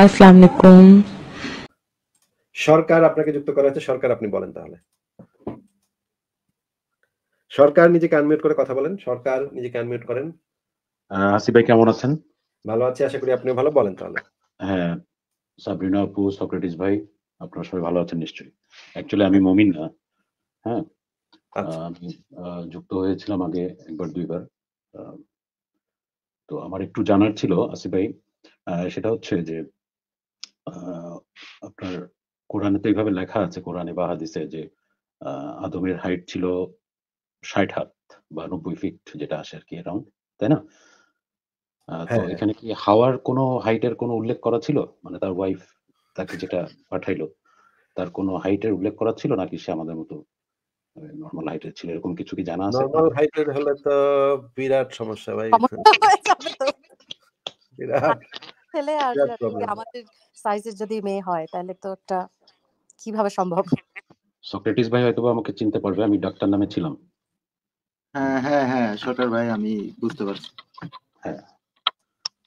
আসসালামু সরকার আপনাকে যুক্ত করা হচ্ছে সরকার আপনি বলেন তাহলে সরকার নিজেকে আনমিউট করে কথা বলেন সরকার নিজেকে আনমিউট করেন আসিফ ভাই কেমন আছেন ভালো আছি আশা করি আপনিও ভালো বলেন তাহলে হ্যাঁ সাবরিনা আপু সক্রেটিস ভাই আপনারা সবাই ভালো আছেন নিশ্চয়ই অ্যাকচুয়ালি আমি মমিন না হ্যাঁ আচ্ছা। আমি যুক্ত হয়েছিলাম আগে একবার দুইবার তো আমার একটু জানার ছিল আসিফ ভাই সেটা হচ্ছে যে আপনার কোরআনে তো এইভাবে লেখা আছে কোরআনে বা হাদিসে যে আদমের হাইট ছিল ষাট হাত বা নব্বই ফিট যেটা আসে আর কি অ্যারাউন্ড তাই না হ্যাঁ। এখানে কি হাওয়ার কোনো হাইটের কোনো উল্লেখ করা ছিল মানে তার ওয়াইফ তাকে যেটা পাঠাইলো তার কোনো হাইটের উল্লেখ করা ছিল নাকি সে আমাদের মতো নর্মাল হাইটের ছিল এরকম কিছু কি জানা আছে নর্মাল হাইটের হলে তো বিরাট সমস্যা ভাই বিরাট ছেলে আর আমাদের সাইজের যদি মেয়ে হয় তাহলে তো একটা কিভাবে সম্ভব সক্রেটিস ভাই হয়তো আমাকে চিনতে পারবে আমি ডাক্তার নামে ছিলাম হ্যাঁ হ্যাঁ হ্যাঁ সরকার ভাই আমি বুঝতে পারছি হ্যাঁ,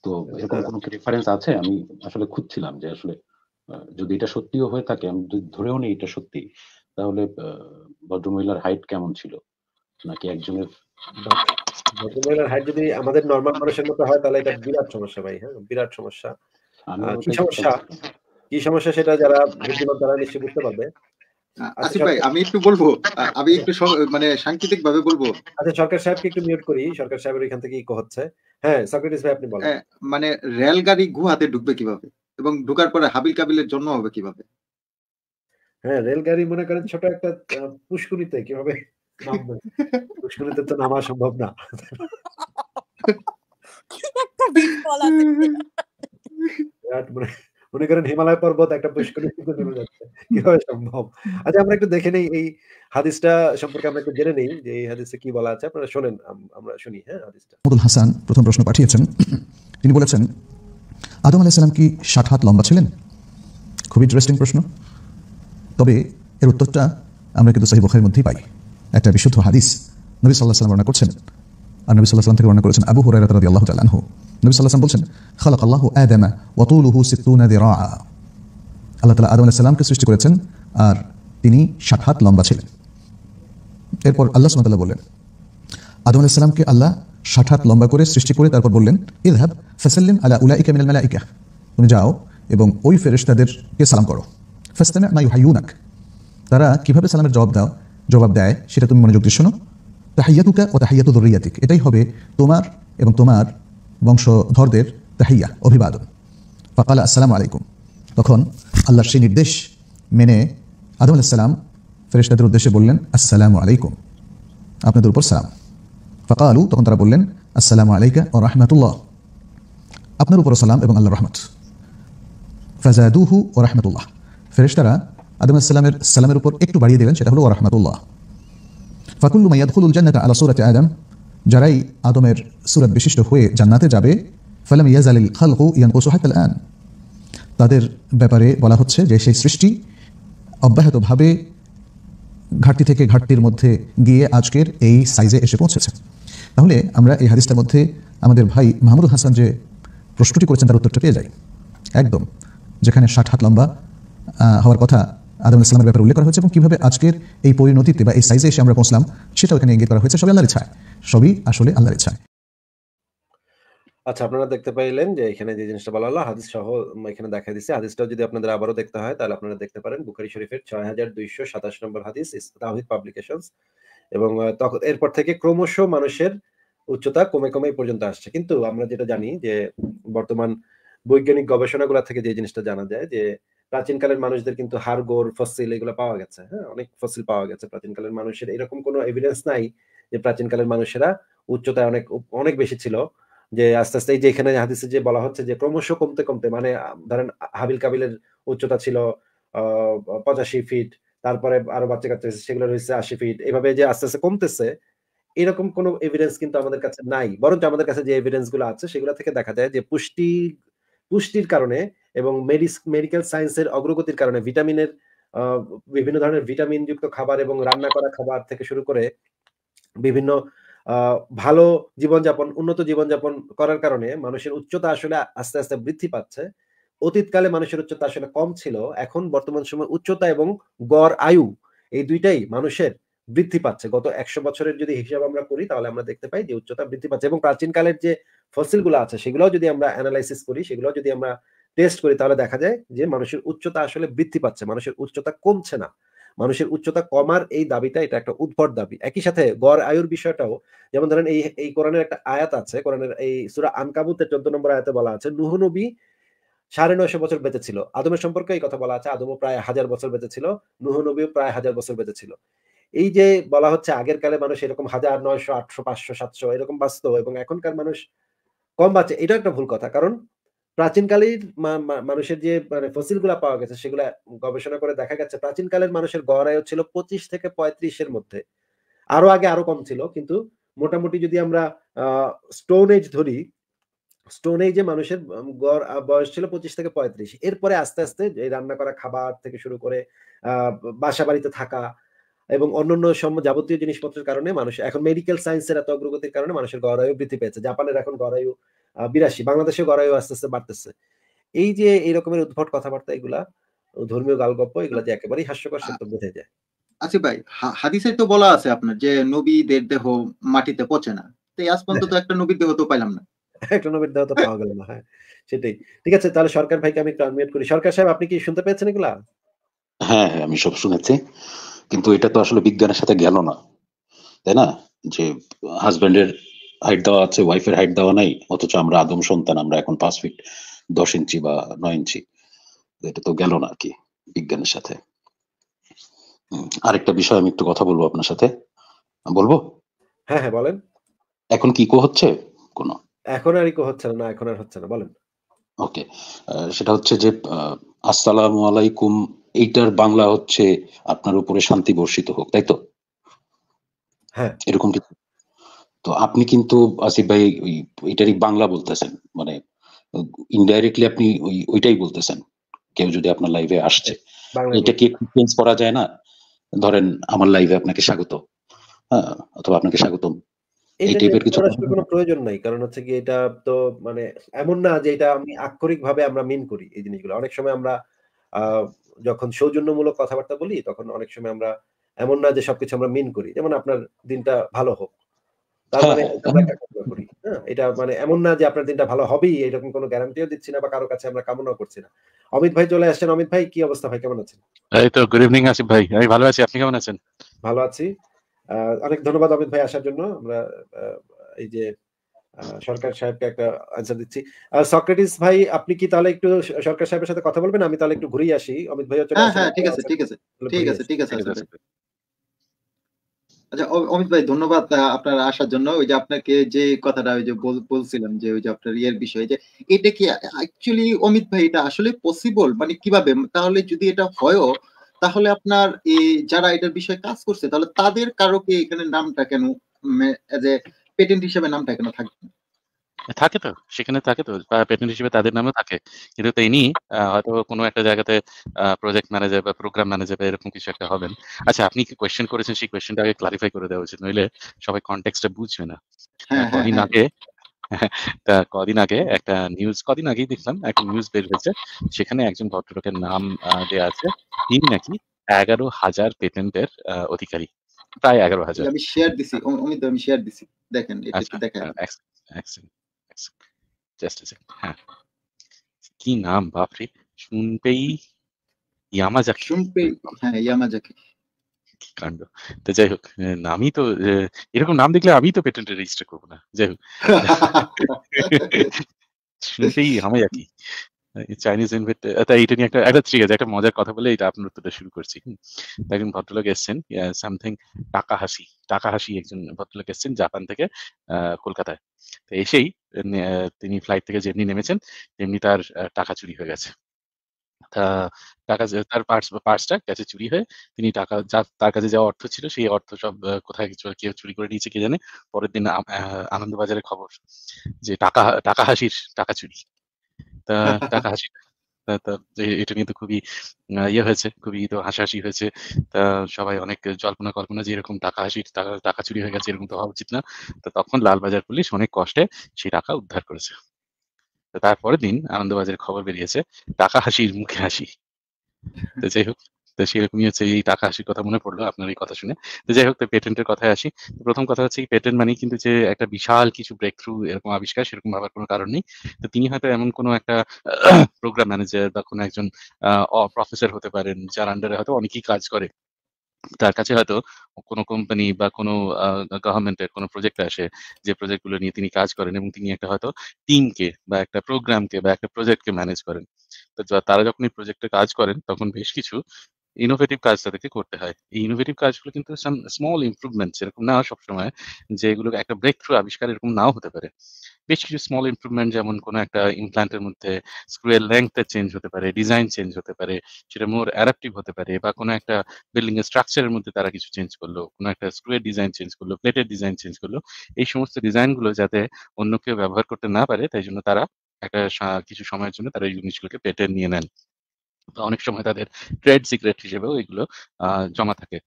তো এরকম কোনো রেফারেন্স আছে আমি আসলে খুঁজছিলাম যে আসলে যদি এটা সত্যিও হয়ে থাকে আমি যদি ধরেও নিই এটা সত্যি তাহলে ভদ্রমহিলার হাইট কেমন ছিল নাকি একজনের ভদ্রমহিলার হাইট যদি আমাদের নর্মাল মানুষের মতো হয় তাহলে এটা বিরাট সমস্যা ভাই হ্যাঁ বিরাট সমস্যা কি সমস্যা কি সমস্যা সেটা যারা তারা বুঝতে পারবে আচ্ছা, আসিফ ভাই আমি একটু বলবো আমি একটু মানে সাংকেতিক ভাবে বলবো আচ্ছা সরকার সাহেবকে একটু মিউট করি সরকার সাহেবের এখান থেকে ইকো হচ্ছে হ্যাঁ সক্রেটিস ভাই আপনি বলেন মানে রেলগাড়ি গুহাতে ঢুকবে কিভাবে এবং ঢুকার পরে হাবিল কাবিলের জন্ম হবে কিভাবে হ্যাঁ রেলগাড়ি মনে করেন ছোট একটা পুষ্করিতে কিভাবে দুশ্মনীদের তো নামা সম্ভব না মনে করেন হিমালয় পর্বত একটা পুষ্করিণীতে নেমে যাচ্ছে কিভাবে সম্ভব আচ্ছা আমরা একটু দেখে নেই এই হাদিসটা সম্পর্কে আমরা একটু জেনে নেই যে এই হাদিসে কি বলা আছে আপনারা শোনেন আমরা শুনি হ্যাঁ হাদিসটা হাসান প্রথম প্রশ্ন পাঠিয়েছেন তিনি বলেছেন আদম আলাইসালাম কি ষাট হাত লম্বা ছিলেন খুব ইন্টারেস্টিং প্রশ্ন তবে এর উত্তরটা আমরা কিন্তু সাহিব মধ্যেই পাই একটা বিশুদ্ধ হাদিস নবী সাল্লাহ সাল্লাম বর্ণনা করছেন আর নবী সাল্লাহ সাল্লাম থেকে বর্ণনা করেছেন আবু হুরাইরা আল্লাহ তালানহু নবী সাল্লাহ সাল্লাম বলছেন খালাক আল্লাহ আদামা ওয়াতুলুহু সিত্তুনা দিরা আল্লাহ তালা আদম আলাহ সাল্লামকে সৃষ্টি করেছেন আর তিনি ষাট হাত লম্বা ছিলেন এরপর আল্লাহ সুমতাল্লাহ বললেন আদম আলাহ সাল্লামকে আল্লাহ ষাট হাত লম্বা করে সৃষ্টি করে তারপর বললেন ইদহাব ফাসাল্লিম আলা উলা ইকা মিনাল মালাইকা তুমি যাও এবং ওই ফেরেশতাদেরকে সালাম করো ফাস্তামা মাই হাইউনাক তারা কিভাবে সালামের জবাব দাও জবাব দেয় সেটা তুমি মনোযোগ দিয়ে শোনো তাহাইয়াতুকা ও তাহাইয়াতু দরিয়াতিক এটাই হবে তোমার এবং তোমার বংশধরদের তাহাইয়া অভিবাদন ফাকালা আসসালামু আলাইকুম তখন আল্লাহর সেই নির্দেশ মেনে আদম আলাহিসাল্লাম ফেরেশতাদের উদ্দেশ্যে বললেন আসসালামু আলাইকুম আপনাদের উপর সালাম ফাঁকা আলু তখন তারা বললেন আসসালামু আলাইকা ও রাহমাতুল্লাহ আপনার উপর সালাম এবং আল্লাহ রহমত ফাজাদুহু ও রাহমাতুল্লাহ ফেরেশতারা আদম আসসালামের সালামের উপর একটু বাড়িয়ে দেবেন সেটা হলো রহমতুল্লাহ ফাকুল্লু মাইয়াদুল জান্নাত আলা সুরাত আদম যারাই আদমের সুরাত বিশিষ্ট হয়ে জান্নাতে যাবে ফালাম ইয়াজ আলিল খালকু ইয়ান আল আন তাদের ব্যাপারে বলা হচ্ছে যে সেই সৃষ্টি অব্যাহতভাবে ঘাটতি থেকে ঘাটতির মধ্যে গিয়ে আজকের এই সাইজে এসে পৌঁছেছে তাহলে আমরা এই হাদিসটার মধ্যে আমাদের ভাই মাহমুদুল হাসান যে প্রশ্নটি করেছেন তার উত্তরটা পেয়ে যাই একদম যেখানে ষাট হাত লম্বা হওয়ার কথা আদম ইসলামের ব্যাপারে উল্লেখ করা হয়েছে এবং কীভাবে আজকের এই পরিণতিতে বা এই সাইজে এসে আমরা পৌঁছলাম সেটাও এখানে ইঙ্গিত করা হয়েছে সবই আল্লাহর ইচ্ছায় সবই আসলে আল্লাহর ইচ্ছায় আচ্ছা আপনারা দেখতে পাইলেন যে এখানে যে জিনিসটা বলা হলো হাদিস সহ এখানে দেখা দিচ্ছে হাদিসটাও যদি আপনাদের আবারও দেখতে হয় তাহলে আপনারা দেখতে পারেন বুখারি শরীফের ছয় হাজার দুইশো সাতাশ নম্বর হাদিস তাহিদ পাবলিকেশন এবং তখন এরপর থেকে ক্রমশ মানুষের উচ্চতা কমে কমে পর্যন্ত আসছে কিন্তু আমরা যেটা জানি যে বর্তমান বৈজ্ঞানিক গবেষণাগুলা থেকে যে জিনিসটা জানা যায় যে প্রাচীনকালের মানুষদের কিন্তু হাড়গোড় ফসিল এগুলো পাওয়া গেছে হ্যাঁ অনেক ফসিল পাওয়া গেছে প্রাচীনকালের মানুষের এরকম কোনো এভিডেন্স নাই যে প্রাচীনকালের মানুষেরা উচ্চতায় অনেক অনেক বেশি ছিল যে আস্তে আস্তে এই যে এখানে হাদিসে যে বলা হচ্ছে যে ক্রমশ কমতে কমতে মানে ধরেন হাবিল কাবিলের উচ্চতা ছিল পঁচাশি ফিট তারপরে আরো বাচ্চা কাচ্চা সেগুলো রয়েছে আশি ফিট এভাবে যে আস্তে আস্তে কমতেছে এরকম কোনো এভিডেন্স কিন্তু আমাদের কাছে নাই বরঞ্চ আমাদের কাছে যে এভিডেন্স গুলো আছে সেগুলো থেকে দেখা যায় যে পুষ্টি পুষ্টির কারণে এবং মেডিকেল সায়েন্সের অগ্রগতির কারণে ভিটামিনের বিভিন্ন ধরনের ভিটামিন যুক্ত খাবার এবং রান্না করা খাবার থেকে শুরু করে বিভিন্ন ভালো জীবনযাপন উন্নত জীবনযাপন করার কারণে মানুষের উচ্চতা আসলে আস্তে আস্তে বৃদ্ধি পাচ্ছে অতীতকালে মানুষের উচ্চতা আসলে কম ছিল এখন বর্তমান সময় উচ্চতা এবং গড় আয়ু এই দুইটাই মানুষের বৃদ্ধি পাচ্ছে গত একশো বছরের যদি হিসাব আমরা করি তাহলে আমরা দেখতে পাই যে উচ্চতা বৃদ্ধি পাচ্ছে এবং প্রাচীনকালের যে ফসিলগুলো আছে সেগুলো যদি আমরা অ্যানালাইসিস করি সেগুলো যদি আমরা টেস্ট করি তাহলে দেখা যায় যে মানুষের উচ্চতা আসলে বৃদ্ধি পাচ্ছে মানুষের উচ্চতা কমছে না মানুষের উচ্চতা কমার এই দাবিটা এটা একটা উদ্ভট দাবি একই সাথে গড় আয়ুর বিষয়টাও যেমন ধরেন এই এই কোরআনের একটা আয়াত আছে কোরআনের এই সুরা আনকাবুতের চোদ্দ নম্বর আয়াতে বলা আছে নুহ নবী সাড়ে নয়শো বছর বেঁচে ছিল আদমের সম্পর্কে এই কথা বলা আছে আদমও প্রায় হাজার বছর বেঁচে ছিল নুহ নবীও প্রায় হাজার বছর বেঁচে ছিল এই যে বলা হচ্ছে আগের কালে মানুষ এরকম হাজার নয়শো আটশো পাঁচশো সাতশো এরকম বাঁচত এবং এখনকার মানুষ কম বাঁচে এটা একটা ভুল কথা কারণ প্রাচীনকালের মানুষের যে মানে ফসিল গুলা পাওয়া গেছে সেগুলা গবেষণা করে দেখা গেছে প্রাচীনকালের মানুষের গড় আয়ু ছিল পঁচিশ থেকে পঁয়ত্রিশের মধ্যে আরো আগে আরো কম ছিল কিন্তু মোটামুটি যদি আমরা স্টোন এজ ধরি স্টোন এজে মানুষের গড় বয়স ছিল পঁচিশ থেকে পঁয়ত্রিশ এরপরে আস্তে আস্তে এই রান্না করা খাবার থেকে শুরু করে আহ বাসা বাড়িতে থাকা এবং অন্যান্য যাবতীয় জিনিসপত্রের কারণে মানুষ এখন মেডিকেল সায়েন্সের এত অগ্রগতির কারণে মানুষের গড়ায়ু বৃদ্ধি পেয়েছে জাপানের এখন গড়ায়ু বিরাশি বাংলাদেশে গড়ায়ু আস্তে আস্তে বাড়তেছে এই যে এই রকমের উদ্ভট কথাবার্তা এগুলা ধর্মীয় গালগপ্প এগুলা যে একেবারেই হাস্যকর সত্য বোঝা যায় আচ্ছা ভাই হাদিসে তো বলা আছে আপনার যে নবীদের দেহ মাটিতে পচে না তাই আজ পর্যন্ত একটা নবীর দেহ তো পাইলাম না একটা নবীর দেহ তো পাওয়া গেল না হ্যাঁ সেটাই ঠিক আছে তাহলে সরকার ভাইকে আমি একটু করি সরকার সাহেব আপনি কি শুনতে পেয়েছেন এগুলা হ্যাঁ হ্যাঁ আমি সব শুনেছি কিন্তু এটা তো আসলে বিজ্ঞানের সাথে গেল না তাই না যে হাজব্যান্ডের হাইট দেওয়া আছে ওয়াইফের হাইট দেওয়া নাই অথচ আমরা আদম সন্তান আমরা এখন পাঁচ ফিট দশ ইঞ্চি বা নয় ইঞ্চি এটা তো গেল না আর কি বিজ্ঞানের সাথে আরেকটা বিষয় আমি একটু কথা বলবো আপনার সাথে বলবো হ্যাঁ হ্যাঁ বলেন এখন কি কো হচ্ছে কোন এখন আর ইকো হচ্ছে না এখন আর হচ্ছে না বলেন ওকে সেটা হচ্ছে যে আসসালামু আলাইকুম এইটার বাংলা হচ্ছে আপনার উপরে শান্তি বর্ষিত হোক তাই তো হ্যাঁ। এরকম কিছু তো আপনি কিন্তু আসিফ ভাই এটারই বাংলা বলতেছেন মানে ইনডাইরেক্টলি আপনি ওই ওইটাই বলতেছেন কেউ যদি আপনার লাইভে আসছে হ্যাঁ, এটা কি চেঞ্জ করা যায় না ধরেন আমার লাইভে আপনাকে স্বাগত হ্যাঁ অথবা আপনাকে স্বাগতম এই টাইপের কিছু কোনো প্রয়োজন নাই কারণ হচ্ছে কি এটা তো মানে এমন না যে এটা আমি আক্ষরিক ভাবে আমরা মিন করি এই জিনিসগুলো অনেক সময় আমরা যখন সৌজন্যমূলক কথাবার্তা বলি তখন অনেক সময় আমরা এমন না যে সবকিছু আমরা মিন করি যেমন আপনার দিনটা ভালো হোক হ্যাঁ, মানে হ্যাঁ। হ্যাঁ? এটা মানে এমন না যে আপনার দিনটা ভালো হবেই এরকম কোনো গ্যারান্টিও দিচ্ছি না বা কারো কাছে আমরা কামনা করছি না অমিত ভাই চলে আসছেন অমিত ভাই কি অবস্থা ভাই কেমন আছেন এই তো গুড ইভিনিং আসিফ ভাই আমি ভালো আছি আপনি কেমন আছেন ভালো আছি অনেক ধন্যবাদ অমিত ভাই আসার জন্য আমরা এই যে সরকার সাহেবকে একটা আনসার দিচ্ছি সক্রেটিস ভাই আপনি কি তাহলে একটু সরকার সাহেবের সাথে কথা বলবেন আমি তাহলে একটু ঘুরে আসি অমিত ভাই হচ্ছে হ্যাঁ, হ্যাঁ ঠিক আছে ঠিক আছে ঠিক আছে ঠিক আছে আচ্ছা অমিত ভাই ধন্যবাদ আপনার আসার জন্য ওই যে আপনাকে যে কথাটা ওই যে বলছিলাম যে ওই যে আপনার ইয়ের বিষয়ে যে এটা কি অ্যাকচুয়ালি অমিত ভাই এটা আসলে পসিবল মানে কিভাবে তাহলে যদি এটা হয় তাহলে আপনার এই যারা এটার বিষয়ে কাজ করছে তাহলে তাদের কারোকে এখানে নামটা কেন যে পেটেন্ট হিসেবে নামটা এখানে থাকবে থাকে তো সেখানে থাকে তো পেটেন্ট হিসেবে তাদের নামে থাকে কিন্তু তিনি হয়তো কোনো একটা জায়গাতে প্রজেক্ট ম্যানেজার বা প্রোগ্রাম ম্যানেজার বা এরকম কিছু একটা হবেন আচ্ছা আপনি কি কোয়েশ্চেন করেছেন সেই কোয়েশ্চেনটা আগে ক্লারিফাই করে দেওয়া উচিত নইলে সবাই কনটেক্সটা বুঝবে না হ্যাঁ, হ্যাঁ, হ্যাঁ, কদিন আগে তা কদিন আগে একটা নিউজ কদিন আগেই দেখলাম একটা নিউজ বের হয়েছে সেখানে একজন ভদ্রলোকের নাম দেওয়া আছে তিনি নাকি এগারো হাজার পেটেন্টের অধিকারী প্রায় এগারো হাজার আমি শেয়ার দিছি অমিত আমি শেয়ার দিছি দেখেন এটা কি দেখেন জাস্ট হ্যাঁ কি নাম বাপরে শুনবেই ইয়ামাজাকি শুনবেই হ্যাঁ ইয়ামাজাকি কাণ্ড তো যাই হোক আমি তো এরকম নাম দেখলে আমি তো পেটেন্ট রেজিস্টার করবো না যাই হোক শুনতেই ইয়ামাজাকি চাইনিজ ইনভেট তাই এটা নিয়ে একটা একটা আচ্ছা, ঠিক আছে একটা মজার কথা বলে এটা আপনার উত্তরটা শুরু করছি একজন ভদ্রলোক এসছেন সামথিং টাকা হাসি টাকা হাসি একজন ভদ্রলোক এসছেন জাপান থেকে কলকাতায় তো এসেই তিনি ফ্লাইট থেকে যেমনি নেমেছেন তেমনি তার টাকা চুরি হয়ে গেছে তা টাকা তার পার্স পার্সটা কাছে চুরি হয়ে তিনি টাকা যা তার কাছে যা অর্থ ছিল সেই অর্থ সব কোথায় কেউ চুরি করে নিয়েছে কে জানে পরের দিন আনন্দবাজারে খবর যে টাকা টাকা হাসির টাকা চুরি তা টাকা হাসি এটা নিয়ে খুবই ইয়ে হয়েছে খুবই তো হাসাহাসি হয়েছে তা সবাই অনেক জল্পনা কল্পনা যে এরকম টাকা হাসি টাকা টাকা চুরি হয়ে গেছে এরকম তো হওয়া উচিত না তো তখন লালবাজার পুলিশ অনেক কষ্টে সেই টাকা উদ্ধার করেছে তারপরের দিন আনন্দবাজারের খবর বেরিয়েছে টাকা হাসির মুখে হাসি তো যাই হোক তো সেরকমই হচ্ছে এই টাকা হাসির কথা মনে পড়লো আপনার এই কথা শুনে তো যাই হোক তো পেটেন্টের কথায় আসি প্রথম কথা হচ্ছে এই পেটেন্ট মানে কিন্তু যে একটা বিশাল কিছু ব্রেক থ্রু এরকম আবিষ্কার সেরকম ভাবার কোনো কারণ নেই তো তিনি হয়তো এমন কোনো একটা প্রোগ্রাম ম্যানেজার বা কোনো একজন প্রফেসর হতে পারেন যার আন্ডারে হয়তো অনেকেই কাজ করে তার কাছে হয়তো কোনো কোম্পানি বা কোনো গভর্নমেন্টের কোনো প্রজেক্ট আসে যে প্রজেক্ট গুলো নিয়ে তিনি কাজ করেন এবং তিনি একটা হয়তো টিমকে বা একটা প্রোগ্রামকে বা একটা প্রজেক্টকে ম্যানেজ করেন তো তারা যখন এই প্রজেক্টে কাজ করেন তখন বেশ কিছু ইনোভেটিভ কাজ তাদেরকে করতে হয় এই ইনোভেটিভ কাজগুলো কিন্তু সাম স্মল ইমপ্রুভমেন্টস এরকম না সবসময় যে এগুলো একটা ব্রেক থ্রু আবিষ্কার এরকম নাও হতে পারে বেশ কিছু স্মল ইমপ্রুভমেন্ট যেমন কোনো একটা ইমপ্ল্যান্টের মধ্যে স্ক্রুয়ের লেংথটা চেঞ্জ হতে পারে ডিজাইন চেঞ্জ হতে পারে সেটা মোর অ্যাডাপটিভ হতে পারে বা কোনো একটা বিল্ডিং এর স্ট্রাকচারের মধ্যে তারা কিছু চেঞ্জ করলো কোনো একটা স্ক্রুয়ের ডিজাইন চেঞ্জ করলো প্লেটের ডিজাইন চেঞ্জ করলো এই সমস্ত ডিজাইনগুলো যাতে অন্য কেউ ব্যবহার করতে না পারে তাই জন্য তারা একটা কিছু সময়ের জন্য তারা এই জিনিসগুলোকে পেটেন্ট নিয়ে নেন অনেক সময় তাদের ট্রেড সিক্রেট হিসেবেও এগুলো জমা থাকে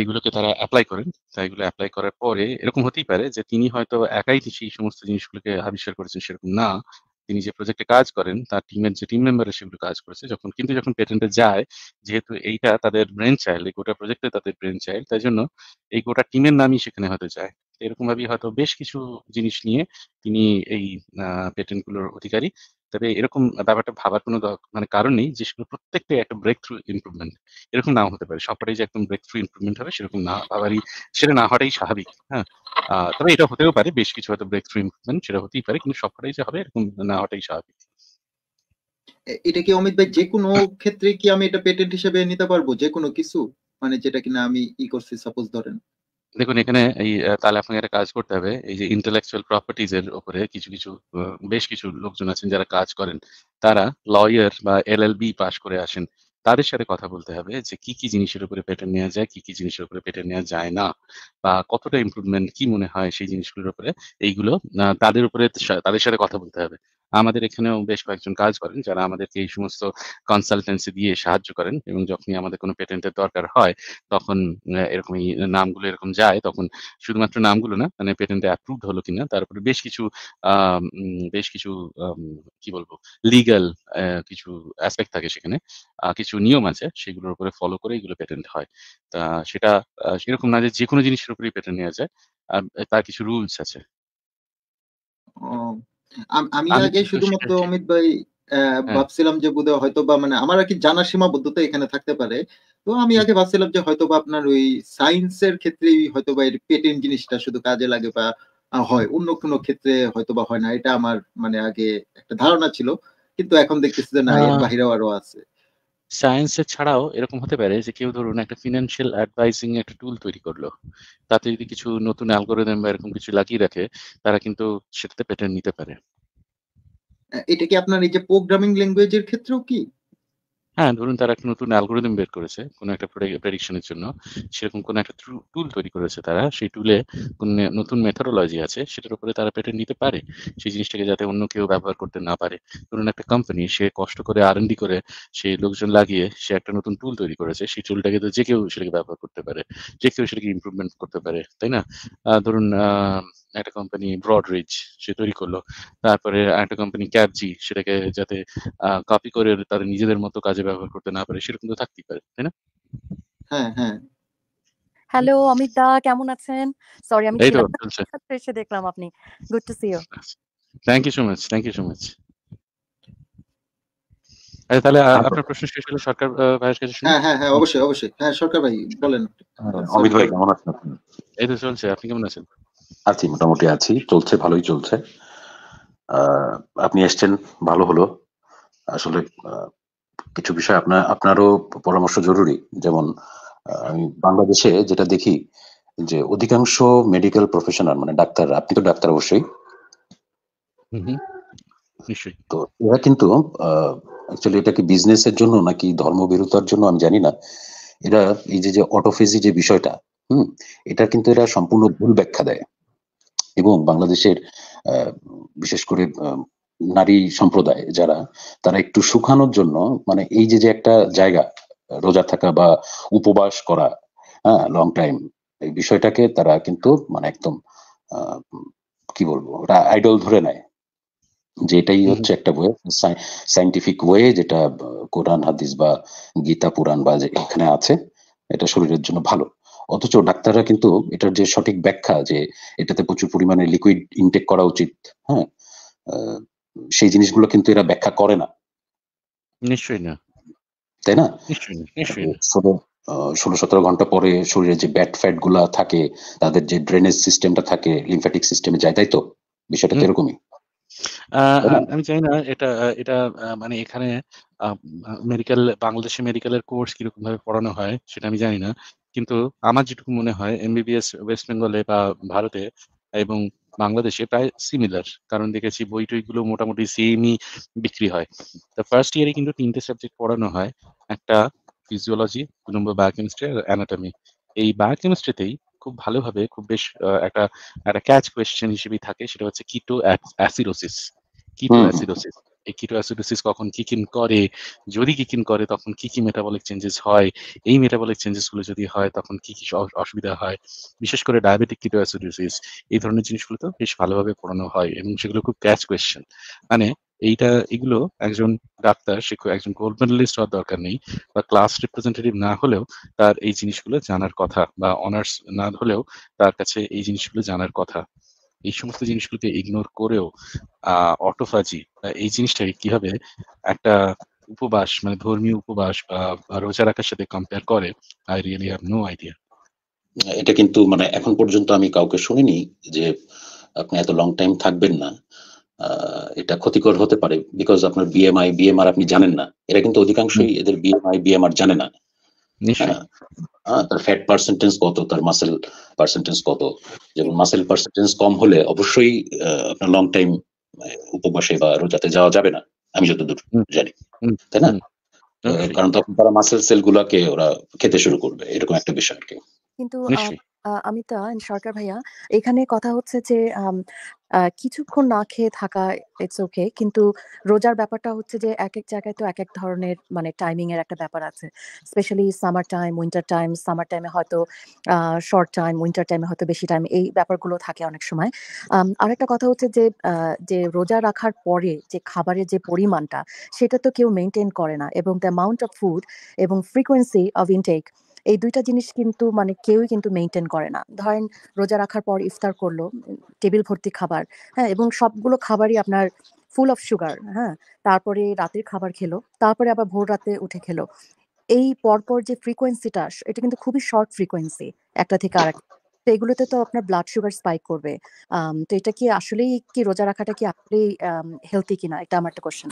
এইগুলোকে তারা অ্যাপ্লাই করেন তাই এগুলো অ্যাপ্লাই করার পরে এরকম হতেই পারে যে তিনি হয়তো একাই সেই সমস্ত জিনিসগুলোকে আবিষ্কার করেছেন সেরকম না তিনি যে প্রজেক্টে কাজ করেন তার টিমের যে টিম মেম্বার সেগুলো কাজ করেছে যখন কিন্তু যখন পেটেন্টে যায় যেহেতু এইটা তাদের ব্রেন চাইল্ড এই গোটা প্রজেক্টে তাদের ব্রেন চাইল্ড তাই জন্য এই গোটা টিমের নামই সেখানে হয়তো যায় এরকম ভাবে হয়তো বেশ কিছু জিনিস নিয়ে তিনি এই পেটেন্ট গুলোর অধিকারী তবে এরকম ব্যাপারটা ভাবার কোনো মানে কারণ নেই যে সেগুলো প্রত্যেকটা একটা ব্রেক থ্রু ইম্প্রুভমেন্ট এরকম নাও হতে পারে সবটাই যে একদম ব্রেক থ্রু ইম্প্রুভমেন্ট হবে সেরকম না ভাবারই সেটা না হওয়াটাই স্বাভাবিক হ্যাঁ তবে এটা হতেও পারে বেশ কিছু হয়তো ব্রেক থ্রু ইম্প্রুভমেন্ট সেটা হতেই পারে কিন্তু সবটাই যে হবে এরকম না হওয়াটাই স্বাভাবিক এটা কি অমিত ভাই যে কোনো ক্ষেত্রে কি আমি এটা পেটেন্ট হিসেবে নিতে পারবো যে কোনো কিছু মানে যেটা কিনা আমি ই করছি সাপোজ ধরেন দেখুন এখানে এই তাহলে আপনাকে একটা কাজ করতে হবে এই যে ইন্টেলেকচুয়াল প্রপার্টিজ এর উপরে কিছু কিছু বেশ কিছু লোকজন আছেন যারা কাজ করেন তারা লয়ার বা এলএলবি পাশ করে আসেন তাদের সাথে কথা বলতে হবে যে কি কি জিনিসের উপরে প্যাটার্ন নেওয়া যায় কি কি জিনিসের উপরে প্যাটার্ন নেওয়া যায় না বা কতটা ইমপ্রুভমেন্ট কি মনে হয় সেই জিনিসগুলোর উপরে এইগুলো তাদের উপরে তাদের সাথে কথা বলতে হবে আমাদের এখানেও বেশ কয়েকজন কাজ করেন যারা আমাদেরকে এই সমস্ত কনসালটেন্সি দিয়ে সাহায্য করেন এবং যখনই আমাদের কোনো পেটেন্টের দরকার হয় তখন এরকম নামগুলো এরকম যায় তখন শুধুমাত্র নামগুলো না মানে পেটেন্টে অ্যাপ্রুভড হলো কিনা তারপরে বেশ কিছু বেশ কিছু কি বলবো লিগাল কিছু অ্যাসপেক্ট থাকে সেখানে কিছু নিয়ম আছে সেগুলোর উপরে ফলো করে এগুলো পেটেন্ট হয় তা সেটা সেরকম না যে যে কোনো জিনিসের উপরেই পেটেন্ট নেওয়া যায় আর তার কিছু রুলস আছে আমি আগে শুধুমাত্র অমিত ভাই হ্যাঁ। ভাবছিলাম যে বোধহয় হয়তো বা মানে আমার আর কি জানার সীমাবদ্ধতা এখানে থাকতে পারে তো আমি আগে ভাবছিলাম যে হয়তো বা আপনার ওই সায়েন্সের ক্ষেত্রেই হয়তো বা এর পেটেন্ট জিনিসটা শুধু কাজে লাগে বা হয় অন্য কোনো ক্ষেত্রে হয়তো বা হয় না এটা আমার মানে আগে একটা ধারণা ছিল কিন্তু এখন দেখতেছি যে না এর বাহিরেও আরো আছে সায়েন্সের ছাড়াও এরকম হতে পারে যে কেউ ধরুন একটা ফিনান্সিয়াল অ্যাডভাইজিং একটা টুল তৈরি করলো তাতে যদি কিছু নতুন অ্যালগোরিদম বা এরকম কিছু লাগিয়ে রাখে তারা কিন্তু সেটাতে প্যাটার্ন নিতে পারে এটা কি আপনার এই যে প্রোগ্রামিং ল্যাঙ্গুয়েজের ক্ষেত্রেও কি হ্যাঁ ধরুন তারা একটা নতুন অ্যালগোরিদম বের করেছে কোনো একটা প্রেডিকশনের জন্য সেরকম কোনো একটা টুল তৈরি করেছে তারা সেই টুলে কোন নতুন মেথোডোলজি আছে সেটার উপরে তারা পেটেন্ট নিতে পারে সেই জিনিসটাকে যাতে অন্য কেউ ব্যবহার করতে না পারে ধরুন একটা কোম্পানি সে কষ্ট করে আর করে সে লোকজন লাগিয়ে সে একটা নতুন টুল তৈরি করেছে সেই টুলটাকে তো যে কেউ সেটাকে ব্যবহার করতে পারে যে কেউ সেটাকে ইম্প্রুভমেন্ট করতে পারে তাই না ধরুন আহ একটা কোম্পানি ব্রডরিজ সে তৈরি করলো তারপরে একটা কোম্পানি ক্যাপজি সেটাকে যাতে কপি করে তাদের নিজেদের মতো কাজে ব্যবহার করতে না পারে সেরকম তো থাকতেই পারে তাই না হ্যালো হ্যাঁ। অমিত দা কেমন আছেন সরি আমি চলছে এসে দেখলাম আপনি good to see you thank you so much thank you so much তাহলে আপনার প্রশ্ন শেষ হলো সরকার ভাইয়ের কাছে হ্যাঁ হ্যাঁ হ্যাঁ অবশ্যই অবশ্যই হ্যাঁ সরকার ভাই বলেন হ্যাঁ, অমিত ভাই কেমন আছেন এই তো চলছে আপনি কেমন আছেন আছি মোটামুটি আছি চলছে ভালোই চলছে আপনি এসছেন ভালো হলো আসলে কিছু বিষয় আপনার আপনারও পরামর্শ জরুরি যেমন আমি বাংলাদেশে যেটা দেখি যে অধিকাংশ মেডিকেল প্রফেশনাল মানে ডাক্তার আপনি তো ডাক্তার অবশ্যই তো এরা কিন্তু অ্যাকচুয়ালি এটা কি বিজনেসের জন্য নাকি ধর্মবিরতার জন্য আমি জানি না এরা এই যে যে অটোফেজি যে বিষয়টা হম এটা কিন্তু এরা সম্পূর্ণ ভুল ব্যাখ্যা দেয় এবং বাংলাদেশের বিশেষ করে নারী সম্প্রদায় যারা তারা একটু শুকানোর জন্য মানে এই যে যে একটা জায়গা রোজা থাকা বা উপবাস করা হ্যাঁ লং টাইম এই বিষয়টাকে তারা কিন্তু মানে একদম কি বলবো ওটা আইডল ধরে নেয় যে এটাই হচ্ছে একটা ওয়ে সাইন্টিফিক ওয়ে যেটা কোরআন হাদিস বা গীতা পুরাণ বা এখানে আছে এটা শরীরের জন্য ভালো অথচ ডাক্তাররা কিন্তু এটার যে সঠিক ব্যাখ্যা যে এটাতে প্রচুর পরিমাণে লিকুইড ইনটেক করা উচিত হ্যাঁ সেই জিনিসগুলো কিন্তু এরা ব্যাখ্যা করে না নিশ্চয়ই না তাই না ষোলো সতেরো ঘন্টা পরে শরীরে যে ব্যাট ফ্যাট গুলা থাকে তাদের যে ড্রেনেজ সিস্টেমটা থাকে লিমফ্যাটিক সিস্টেমে যায় তাই তো বিষয়টা তো এরকমই আমি চাই না এটা এটা মানে এখানে মেডিকেল বাংলাদেশে মেডিকেলের কোর্স কিরকম ভাবে পড়ানো হয় সেটা আমি জানি না কিন্তু আমার যেটুকু মনে হয় এমবিবিএস ওয়েস্ট বেঙ্গলে বা ভারতে এবং বাংলাদেশে প্রায় সিমিলার কারণ দেখেছি বই টই গুলো মোটামুটি সেমই বিক্রি হয় তো ফার্স্ট ইয়ারে কিন্তু তিনটে সাবজেক্ট পড়ানো হয় একটা ফিজিওলজি দু নম্বর বায়োকেমিস্ট্রি আর অ্যানাটমি এই বায়োকেমিস্ট্রিতেই খুব ভালোভাবে খুব বেশ একটা একটা ক্যাচ কোয়েশ্চেন হিসেবে থাকে সেটা হচ্ছে কিটো অ্যাসিরোসিস কিটো অ্যাসিরোসিস কিটো অ্যাসিডোসিস কখন কি কিন করে যদি কি কিন করে তখন কি কি মেটাবলিক চেঞ্জেস হয় এই মেটাবলিক চেঞ্জেস গুলো যদি হয় তখন কি কি অসুবিধা হয় বিশেষ করে ডায়াবেটিক কিটো অ্যাসিডোসিস এই ধরনের জিনিসগুলো তো বেশ ভালোভাবে পড়ানো হয় এবং সেগুলো খুব ক্যাচ কোয়েশ্চেন মানে এইটা এগুলো একজন ডাক্তার সে একজন গোল্ড মেডেলিস্ট হওয়ার দরকার নেই বা ক্লাস রিপ্রেজেন্টেটিভ না হলেও তার এই জিনিসগুলো জানার কথা বা অনার্স না হলেও তার কাছে এই জিনিসগুলো জানার কথা এই সমস্ত জিনিসগুলোকে ইগনোর করেও আহ অটোফাজি এই জিনিসটাকে কিভাবে একটা উপবাস মানে ধর্মীয় উপবাস বা রোজা রাখার সাথে কম্পেয়ার করে I really have no idea এটা কিন্তু মানে এখন পর্যন্ত আমি কাউকে শুনিনি যে আপনি এত লং টাইম থাকবেন না এটা ক্ষতিকর হতে পারে বিকজ আপনার বিএমআই বিএমআর আপনি জানেন না এরা কিন্তু অধিকাংশই এদের বিএমআই বিএমআর জানে না হ্যাঁ। তার ফ্যাট পার্সেন্টেজ কত তার মাসেল পার্সেন্টেজ কত যেমন মাসেল পার্সেন্টেজ কম হলে অবশ্যই আপনার লং টাইম উপবাসে বা রোজাতে যাওয়া যাবে না আমি যতদূর জানি তাই না কারণ তখন তারা মাসেল সেল গুলাকে ওরা খেতে শুরু করবে এরকম একটা বিষয় আর কি কিন্তু আমিতা সরকার ভাইয়া, এখানে কথা হচ্ছে যে কিছুক্ষণ না খেয়ে থাকা ইটস ওকে। কিন্তু রোজার ব্যাপারটা হচ্ছে যে এক এক জায়গায় তো এক এক ধরনের মানে টাইমিং এর একটা ব্যাপার আছে। Specially summer time, winter time, summer টাইমে হয়তো শর্ট টাইম, উইন্টার টাইমে হয়তো বেশি টাইম। এই ব্যাপারগুলো থাকে অনেক সময়। আম আরেকটা কথা হচ্ছে যে যে রোজা রাখার পরে যে খাবারের যে পরিমাণটা, সেটা তো কেউ মেনটেন করে না এবং দ্য অ্যামাউন্ট অফ ফুড এবং ফ্রিকোয়েন্সি of ইনটেক এই দুইটা জিনিস কিন্তু মানে কেউই কিন্তু মেনটেন করে না ধরেন রোজা রাখার পর ইফতার করলো টেবিল ভর্তি খাবার হ্যাঁ এবং সবগুলো খাবারই আপনার ফুল অফ সুগার হ্যাঁ তারপরে রাতের খাবার খেলো তারপরে আবার ভোর রাতে উঠে খেলো এই পরপর যে ফ্রিকোয়েন্সিটা এটা কিন্তু খুবই শর্ট ফ্রিকোয়েন্সি একটা থেকে আরেকটা তো এগুলোতে তো আপনার ব্লাড সুগার স্পাইক করবে তো এটা কি আসলেই কি রোজা রাখাটা কি আসলেই হেলদি কিনা এটা আমার একটা কোশ্চেন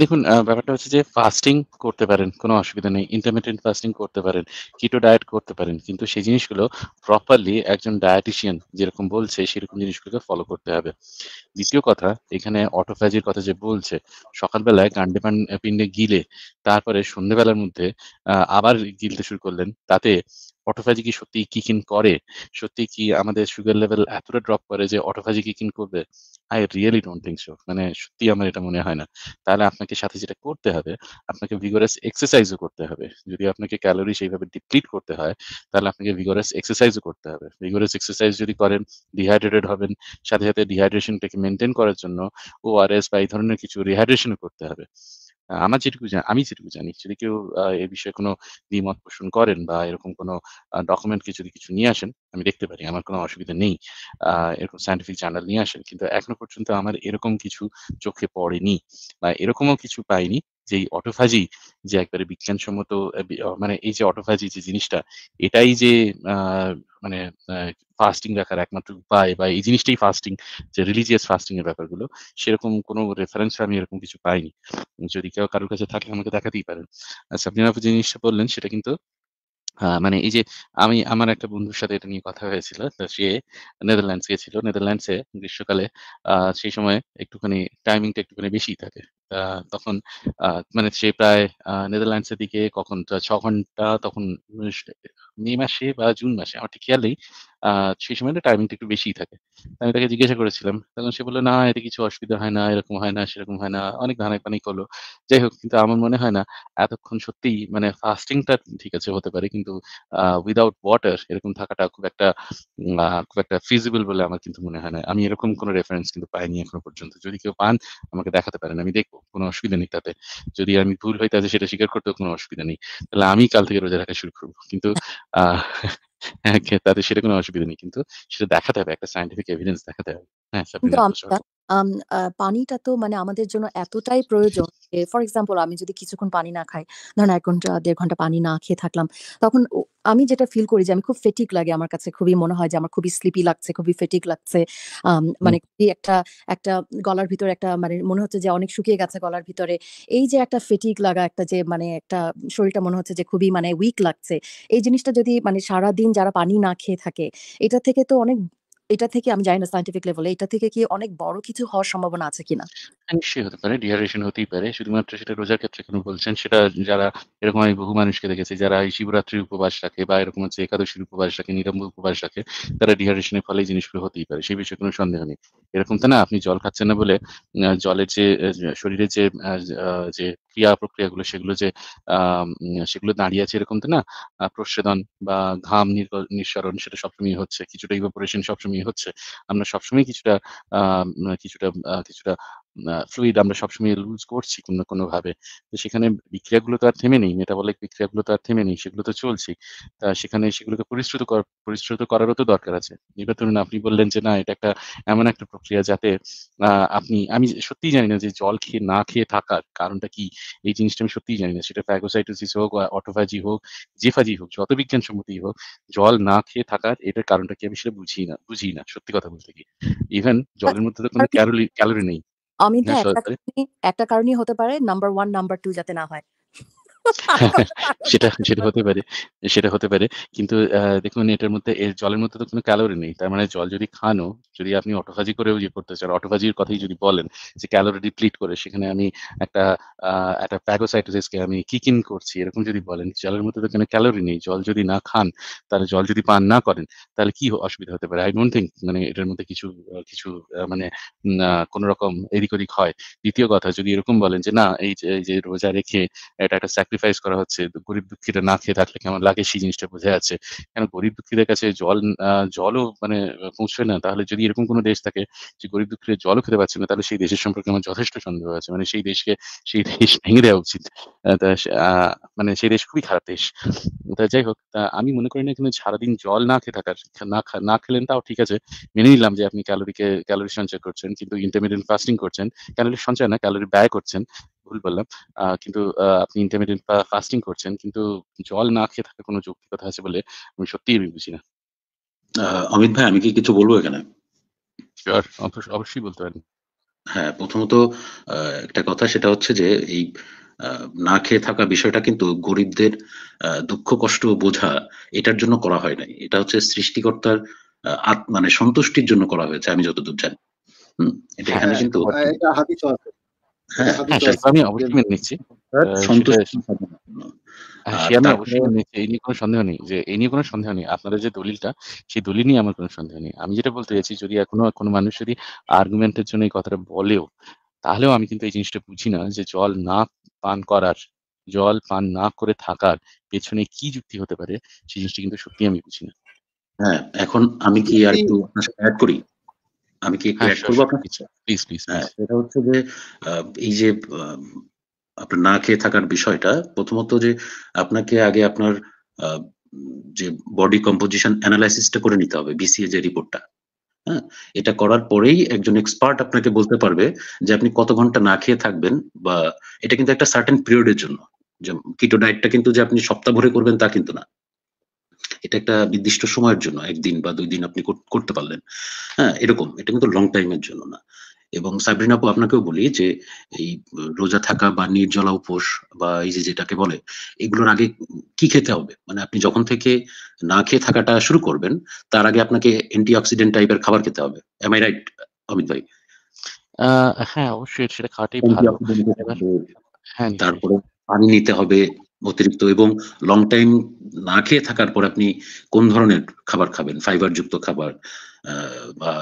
দেখুন ব্যাপারটা হচ্ছে যে ফাস্টিং করতে পারেন কোনো অসুবিধা নেই ইন্টারমিডিয়েট ফাস্টিং করতে পারেন কিটো ডায়েট করতে পারেন কিন্তু সেই জিনিসগুলো প্রপারলি একজন ডায়েটিশিয়ান যেরকম বলছে সেরকম জিনিসগুলোকে ফলো করতে হবে দ্বিতীয় কথা এখানে অটোফ্যাজির কথা যে বলছে সকালবেলায় গান্ডে পিণ্ডে গিলে তারপরে সন্ধ্যেবেলার মধ্যে আবার গিলতে শুরু করলেন তাতে অটোফাজি কি সত্যি কিকিন করে সত্যি কি আমাদের সুগার লেভেল এতটা ড্রপ করে যে অটোফাজি কিকিন করবে I really don't think so মানে সত্যি আমার এটা মনে হয় না তাহলে আপনাকে সাথে যেটা করতে হবে আপনাকে ভিগোরাস এক্সারসাইজও করতে হবে যদি আপনাকে ক্যালোরি সেইভাবে ডিপ্লিট করতে হয় তাহলে আপনাকে ভিগোরাস এক্সারসাইজও করতে হবে ভিগোরাস এক্সারসাইজ যদি করেন ডিহাইড্রেটেড হবেন সাথে সাথে ডিহাইড্রেশনটাকে মেনটেন করার জন্য ওআরএস বা এই ধরনের কিছু রিহাইড্রেশন করতে হবে আমার যেটুকু আমি যেটুকু জানি যদি কেউ এ বিষয়ে কোনো দ্বিমত পোষণ করেন বা এরকম কোনো ডকুমেন্টকে যদি কিছু নিয়ে আসেন আমি দেখতে পারি আমার কোনো অসুবিধা নেই এরকম সায়েন্টিফিক জার্নাল নিয়ে আসেন কিন্তু এখনো পর্যন্ত আমার এরকম কিছু চোখে পড়েনি বা এরকমও কিছু পাইনি যে অটোফাজি যে একবারে বিজ্ঞানসম্মত মানে এই যে অটোফাজি যে জিনিসটা এটাই যে মানে ফাস্টিং রাখার একমাত্র উপায় বা এই জিনিসটাই ফাস্টিং যে রিলিজিয়াস ফাস্টিং এর ব্যাপারগুলো সেরকম কোনো রেফারেন্স আমি এরকম কিছু পাইনি যদি কেউ কারোর কাছে থাকে আমাকে দেখাতেই পারেন আচ্ছা আপনি যে জিনিসটা বললেন সেটা কিন্তু মানে এই যে আমি আমার একটা বন্ধুর সাথে এটা নিয়ে কথা হয়েছিল সে নেদারল্যান্ডস গেছিল নেদারল্যান্ডসে গ্রীষ্মকালে সেই সময় একটুখানি টাইমিংটা একটুখানি বেশি থাকে তখন মানে সে প্রায় নেদারল্যান্ডসের দিকে কখন ছ ঘন্টা তখন মে মাসে বা জুন মাসে আমার ঠিক খেয়াল নেই সেই সময় টাইমিংটা একটু বেশি থাকে আমি তাকে জিজ্ঞাসা করেছিলাম তখন সে বললো না এতে কিছু অসুবিধা হয় না এরকম হয় না সেরকম হয় না অনেক ধানাক পানি করলো যাই হোক কিন্তু আমার মনে হয় না এতক্ষণ সত্যি মানে ফাস্টিংটা ঠিক আছে হতে পারে কিন্তু উইদাউট ওয়াটার এরকম থাকাটা খুব একটা খুব একটা ফিজিবল বলে আমার কিন্তু মনে হয় না আমি এরকম কোনো রেফারেন্স কিন্তু পাইনি এখনো পর্যন্ত যদি কেউ পান আমাকে দেখাতে পারেন আমি দেখবো কোনো অসুবিধা নেই তাতে যদি আমি ভুল হয় তাহলে সেটা স্বীকার করতেও কোনো অসুবিধা নেই তাহলে আমি কাল থেকে রোজা রাখা শুরু করবো কিন্তু হ্যাঁ, তাদের সেটা কোনো অসুবিধা নেই কিন্তু সেটা দেখাতে হবে একটা সায়েন্টিফিক এভিডেন্স দেখাতে হবে হ্যাঁ, পানিটা তো মানে আমাদের জন্য এতটাই প্রয়োজন ফর এক্সাম্পল আমি যদি কিছুক্ষণ পানি না খাই ধরেন এক ঘন্টা দেড় ঘন্টা পানি না খেয়ে থাকলাম তখন আমি যেটা ফিল করি যে আমি খুব ফেটিক লাগে আমার কাছে খুবই মনে হয় যে আমার খুবই স্লিপি লাগছে খুবই ফেটিক লাগছে মানে একটা একটা গলার ভিতরে একটা মানে মনে হচ্ছে যে অনেক শুকিয়ে গেছে গলার ভিতরে এই যে একটা ফেটিক লাগা একটা যে মানে একটা শরীরটা মনে হচ্ছে যে খুবই মানে উইক লাগছে এই জিনিসটা যদি মানে সারা দিন যারা পানি না খেয়ে থাকে এটা থেকে তো অনেক এটা থেকে আমি জানি না সায়েন্টিফিক লেভেলে এটা থেকে কি অনেক বড় কিছু হওয়ার সম্ভাবনা আছে কিনা নিশ্চয়ই হতে পারে ডিহাইড্রেশন হতেই পারে শুধুমাত্র সেটা রোজার ক্ষেত্রে কেন বলছেন সেটা যারা এরকম আমি বহু মানুষকে দেখেছি যারা এই শিবরাত্রির উপবাস রাখে বা এরকম হচ্ছে একাদশীর উপবাস রাখে নিরম্ব উপবাস রাখে তারা ডিহাইড্রেশনের ফলে এই জিনিসগুলো হতেই পারে সেই বিষয়ে কোনো সন্দেহ নেই এরকম তো না আপনি জল খাচ্ছেন না বলে জলের যে শরীরের যে যে ক্রিয়া প্রক্রিয়াগুলো সেগুলো যে সেগুলো দাঁড়িয়ে আছে এরকম তো না প্রসেদন বা ঘাম নিঃসরণ সেটা সবসময় হচ্ছে কিছুটা ইভাপোরেশন সবসময় হচ্ছে আমরা সবসময় কিছুটা কিছুটা কিছুটা ফ্লুইড আমরা সবসময় লুজ করছি কোনো কোনো ভাবে তো সেখানে বিক্রিয়াগুলো তো আর থেমে নেই মেটাবলিক বিক্রিয়াগুলো তো আর থেমে নেই সেগুলো তো চলছে তা সেখানে সেগুলোকে পরিশ্রুত পরিশ্রুত করারও তো দরকার আছে এবার ধরুন আপনি বললেন যে না এটা একটা এমন একটা প্রক্রিয়া যাতে আপনি আমি সত্যিই জানি না যে জল খেয়ে না খেয়ে থাকার কারণটা কি এই জিনিসটা আমি সত্যিই জানি না সেটা ফ্যাগোসাইটোসিস হোক অটোফাজি হোক জেফাজি হোক যত বিজ্ঞান সম্মতি হোক জল না খেয়ে থাকার এটার কারণটা কি আমি সেটা বুঝি না বুঝি না সত্যি কথা বলতে গিয়ে ইভেন জলের মধ্যে তো কোনো ক্যালোরি ক্যালোরি নেই আমি হ্যাঁ, একটা কারণে একটা কারণই হতে পারে নাম্বার ওয়ান নাম্বার টু যাতে না হয় সেটা সেটা হতে পারে সেটা হতে পারে কিন্তু দেখুন এটার মধ্যে এর জলের মধ্যে তো কোনো ক্যালোরি নেই তার মানে জল যদি খানো যদি আপনি অটোফাজি করেও ইয়ে করতে চান অটোফাজির কথাই যদি বলেন যে ক্যালোরি ডিপ্লিট করে সেখানে আমি একটা একটা প্যাগোসাইটোসিসকে আমি কিক করছি এরকম যদি বলেন জলের মধ্যে তো কোনো ক্যালোরি নেই জল যদি না খান তাহলে জল যদি পান না করেন তাহলে কি অসুবিধা হতে পারে আই ডোন্ট থিঙ্ক মানে এটার মধ্যে কিছু কিছু মানে কোন রকম এদিক ওদিক হয় দ্বিতীয় কথা যদি এরকম বলেন যে না এই যে রোজা রেখে এটা একটা স্যাক্রিফাইস করা হচ্ছে গরিব দুঃখীরা না খেয়ে থাকলে কেমন লাগে সেই জিনিসটা বোঝা যাচ্ছে কেন গরিব দুঃখীদের কাছে জল জলও মানে পৌঁছবে না তাহলে যদি এরকম কোনো দেশ থাকে যে গরিব দুঃখীরা জলও খেতে পারছে না তাহলে সেই দেশের সম্পর্কে আমার যথেষ্ট সন্দেহ আছে মানে সেই দেশকে সেই দেশ ভেঙে দেওয়া উচিত মানে সেই দেশ খুবই খারাপ দেশ তা যাই হোক তা আমি মনে করি না কিন্তু সারাদিন জল না খেয়ে থাকার না না খেলেন তাও ঠিক আছে মেনে নিলাম যে আপনি ক্যালোরিকে ক্যালোরি সঞ্চয় করছেন কিন্তু ইন্টারমিডিয়েট ফাস্টিং করছেন ক্যালোরি সঞ্চয় না ক্যালোরি ব্যয় করছেন ভুল বললাম কিন্তু আপনি ইন্টারমিডিয়েট বা ফাস্টিং করছেন কিন্তু জল না খেয়ে থাকার কোনো যুক্তি কথা আছে বলে আমি সত্যিই বুঝি না অমিত ভাই আমি কি কিছু বলবো এখানে অবশ্যই বলতে পারেন হ্যাঁ প্রথমত একটা কথা সেটা হচ্ছে যে এই না খেয়ে থাকা বিষয়টা কিন্তু গরিবদের দুঃখ কষ্ট বোঝা এটার জন্য করা হয় নাই এটা হচ্ছে সৃষ্টিকর্তার মানে সন্তুষ্টির জন্য করা হয়েছে আমি যতদূর জানি হম এটা হ্যাঁ, এখানে কিন্তু হ্যাঁ, হ্যাঁ, আচ্ছা, হ্যাঁ, হ্যাঁ, সন্দেহ নেই যে এই নিয়ে কোনো সন্দেহ নেই আপনাদের যে দলিলটা সেই দলিল নিয়ে আমার কোনো সন্দেহ নেই আমি যেটা বলতে চাইছি যদি এখনো কোনো মানুষ যদি আর্গুমেন্টের জন্য এই কথাটা বলেও তাহলেও আমি কিন্তু এই জিনিসটা বুঝি না যে জল না পান করার জল পান না করে থাকার পেছনে কি যুক্তি হতে পারে সেই জিনিসটা কিন্তু সত্যি আমি বুঝি না হ্যাঁ এখন আমি কি আর একটু আপনার সাথে অ্যাড করি আমি কি একটু অ্যাড করবো হ্যাঁ, এটা হচ্ছে যে এই যে আপনার না খেয়ে থাকার বিষয়টা প্রথমত যে আপনাকে আগে আপনার যে বডি কম্পোজিশন অ্যানালাইসিসটা করে নিতে হবে বিসিএ যে রিপোর্টটা হ্যাঁ এটা করার পরেই একজন এক্সপার্ট আপনাকে বলতে পারবে যে আপনি কত ঘন্টা না খেয়ে থাকবেন বা এটা কিন্তু একটা সার্টেন পিরিয়ডের জন্য যে কিটো ডায়েটটা কিন্তু যে আপনি সপ্তাহ ভরে করবেন তা কিন্তু না এটা একটা নির্দিষ্ট সময়ের জন্য একদিন বা দুই দিন আপনি করতে পারলেন হ্যাঁ এরকম এটা কিন্তু লং টাইমের জন্য না এবং সাইব্রিন আপু আপনাকেও বলি যে এই রোজা থাকা বা নির্জলা উপোস বা এই যে যেটাকে বলে এগুলোর আগে কি খেতে হবে মানে আপনি যখন থেকে না খেয়ে থাকাটা শুরু করবেন তার আগে আপনাকে অ্যান্টিঅক্সিডেন্ট টাইপের খাবার খেতে হবে এম আই রাইট অমিত ভাই হ্যাঁ অবশ্যই সেটা খাওয়াটাই ভালো হ্যাঁ তারপরে পানি নিতে হবে অতিরিক্ত এবং লং টাইম না খেয়ে থাকার পর আপনি কোন ধরনের খাবার খাবেন ফাইবার যুক্ত খাবার বা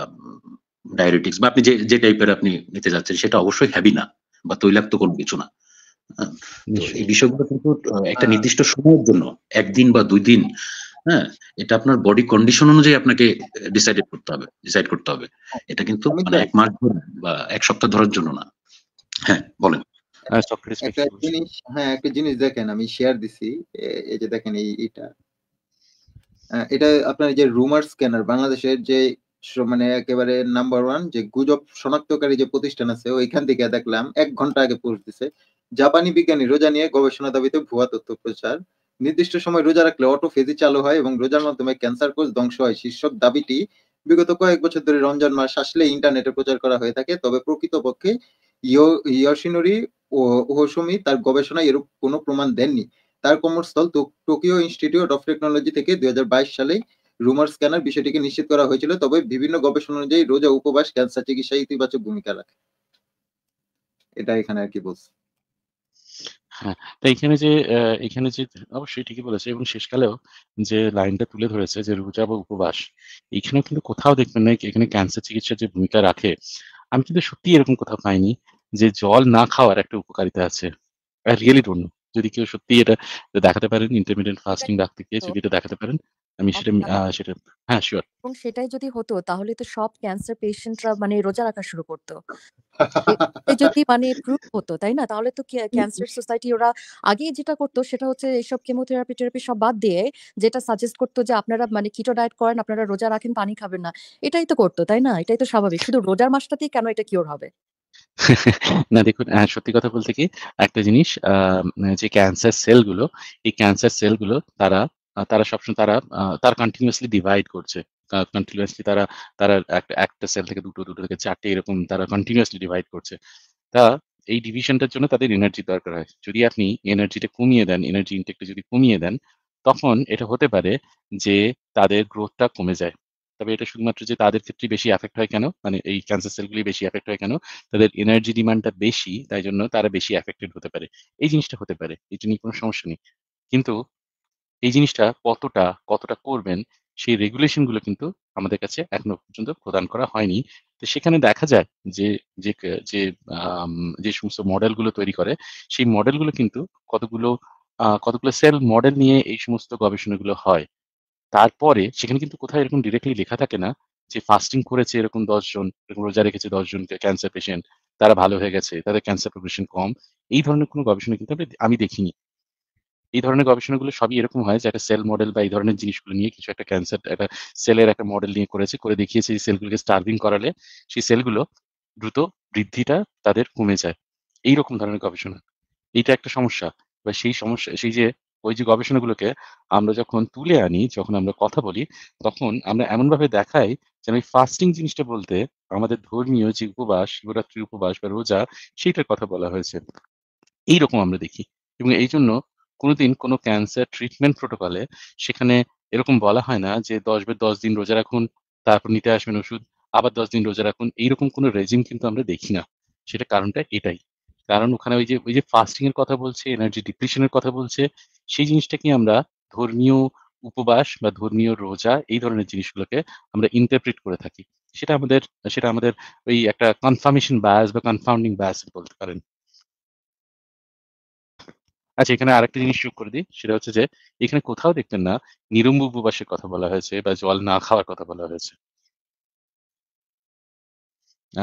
ডায়াবেটিক্স বা আপনি যে যে টাইপের আপনি নিতে যাচ্ছেন সেটা অবশ্যই হ্যাবি না বা তৈলাক্ত কোনো কিছু না হ্যাঁ, এই বিষয়গুলো কিন্তু একটা নির্দিষ্ট সময়ের জন্য একদিন বা দুই দিন হ্যাঁ এটা আপনার বডি কন্ডিশন অনুযায়ী আপনাকে ডিসাইডেড করতে হবে ডিসাইড করতে হবে এটা কিন্তু মানে এক মাস ধরে বা এক সপ্তাহ ধরার জন্য না হ্যাঁ বলেন হ্যাঁ, হ্যাঁ, মানে জাপানি বিজ্ঞানী রোজা নিয়ে গবেষণা দাবিতে ভুয়া তথ্য প্রচার নির্দিষ্ট সময় রোজা রাখলে অটোফেজি চালু হয় এবং রোজার মাধ্যমে ক্যান্সার কোষ ধ্বংস হয় শীর্ষক দাবিটি বিগত কয়েক বছর ধরে রমজান মাস আসলে ইন্টারনেটে প্রচার করা হয়ে থাকে তবে প্রকৃতপক্ষে ইয়শিনুরি হোসুমি তার গবেষণায় এরূপ কোনো প্রমাণ দেননি তার কর্মস্থল টোকিও ইনস্টিটিউট অফ টেকনোলজি থেকে দুই সালে রুমার স্ক্যানার বিষয়টিকে নিশ্চিত করা হয়েছিল তবে বিভিন্ন গবেষণা অনুযায়ী রোজা উপবাস ক্যান্সার চিকিৎসা ইতিবাচক ভূমিকা রাখে এটা এখানে আর কি বলছে হ্যাঁ তা এখানে যে এখানে যে অবশ্যই ঠিকই বলেছে এবং শেষকালেও যে লাইনটা তুলে ধরেছে যে রোজা বা উপবাস এখানে কিন্তু কোথাও দেখবেন না এখানে ক্যান্সার চিকিৎসার যে ভূমিকা রাখে আমি কিন্তু সত্যি এরকম কোথাও পাইনি যে জল না খাওয়ার একটা উপকারিতা আছে আই রিয়েলি ডোন্ট নো যদি কেউ সত্যি এটা দেখাতে পারেন ইন্টারমিডিয়েট ফাস্টিং রাখতে গিয়ে যদি এটা দেখাতে পারেন আমি সেটা সেটা হ্যাঁ শিওর এবং সেটাই যদি হতো তাহলে তো সব ক্যান্সার পেশেন্টরা মানে রোজা রাখা শুরু করতো যদি মানে প্রুফ হতো তাই না তাহলে তো ক্যান্সার সোসাইটি ওরা আগে যেটা করতো সেটা হচ্ছে এইসব কেমোথেরাপি থেরাপি সব বাদ দিয়ে যেটা সাজেস্ট করতো যে আপনারা মানে কিটো ডায়েট করেন আপনারা রোজা রাখেন পানি খাবেন না এটাই তো করতো তাই না এটাই তো স্বাভাবিক শুধু রোজার মাসটাতেই কেন এটা কিওর হবে না দেখুন সত্যি কথা বলতে কি একটা জিনিস আহ, যে ক্যান্সার সেলগুলো এই ক্যান্সার সেলগুলো তারা তারা সবসময় তারা আহ, তারা কন্টিনিউয়াসলি ডিভাইড করছে কন্টিনিউয়াসলি তারা তারা একটা একটা সেল থেকে দুটো দুটো থেকে চারটে এরকম তারা কন্টিনিউয়াসলি ডিভাইড করছে তা এই ডিভিশনটার জন্য তাদের এনার্জি দরকার হয় যদি আপনি এনার্জিটা কমিয়ে দেন এনার্জি ইনটেকটা যদি কমিয়ে দেন তখন এটা হতে পারে যে তাদের গ্রোথটা কমে যায় তবে এটা শুধুমাত্র যে তাদের ক্ষেত্রে বেশি এফেক্ট হয় কেন মানে এই ক্যান্সার সেলগুলি বেশি এফেক্ট হয় কেন তাদের এনার্জি ডিমান্ডটা বেশি তাই জন্য তারা বেশি এফেক্টেড হতে পারে এই জিনিসটা হতে পারে এটা নিয়ে কোনো সমস্যা নেই কিন্তু এই জিনিসটা কতটা কতটা করবেন সেই রেগুলেশনগুলো কিন্তু আমাদের কাছে এখনো পর্যন্ত প্রদান করা হয়নি তো সেখানে দেখা যায় যে যে যে যে সমস্ত মডেলগুলো তৈরি করে সেই মডেলগুলো কিন্তু কতগুলো কতগুলো সেল মডেল নিয়ে এই সমস্ত গবেষণাগুলো হয় তারপরে সেখানে কিন্তু কোথায় এরকম ডিরেক্টলি লেখা থাকে না যে ফাস্টিং করেছে এরকম দশজন এরকম রোজা রেখেছে দশজন ক্যান্সার পেশেন্ট তারা ভালো হয়ে গেছে তাদের ক্যান্সার প্রগ্রেশন কম এই ধরনের কোনো গবেষণা কিন্তু আমি দেখিনি এই ধরনের গবেষণাগুলো সবই এরকম হয় যে একটা সেল মডেল বা এই ধরনের জিনিসগুলো নিয়ে কিছু একটা ক্যান্সার একটা সেলের একটা মডেল নিয়ে করেছে করে দেখিয়েছে এই সেলগুলোকে স্টার্ভিং করালে সেই সেলগুলো দ্রুত বৃদ্ধিটা তাদের কমে যায় এইরকম ধরনের গবেষণা এইটা একটা সমস্যা বা সেই সমস্যা সেই যে ওই যে গবেষণাগুলোকে আমরা যখন তুলে আনি যখন আমরা কথা বলি তখন আমরা এমনভাবে দেখাই যেন আমি ফাস্টিং জিনিসটা বলতে আমাদের ধর্মীয় যে উপবাস শিবরাত্রি উপবাস বা রোজা সেইটার কথা বলা হয়েছে এইরকম আমরা দেখি এবং এই জন্য কোনোদিন কোনো ক্যান্সার ট্রিটমেন্ট প্রোটোকলে সেখানে এরকম বলা হয় না যে দশ বে দশ দিন রোজা রাখুন তারপর নিতে আসবেন ওষুধ আবার দশ দিন রোজা রাখুন এইরকম কোনো রেজিম কিন্তু আমরা দেখি না সেটা কারণটা এটাই কারণ ওখানে ওই যে ওই যে ফাস্টিং এর কথা বলছে এনার্জি ডিপ্রেশনের কথা বলছে সেই জিনিসটাকে আমরা ধর্মীয় উপবাস বা ধর্মীয় রোজা এই ধরনের জিনিসগুলোকে আমরা ইন্টারপ্রিট করে থাকি সেটা আমাদের সেটা আমাদের ওই একটা কনফার্মেশন বায়াস বা কনফাউন্ডিং বায়াস বলতে পারেন আচ্ছা এখানে আরেকটা জিনিস যোগ করে দিই সেটা হচ্ছে যে এখানে কোথাও দেখবেন না নিরম্ব উপবাসের কথা বলা হয়েছে বা জল না খাওয়ার কথা বলা হয়েছে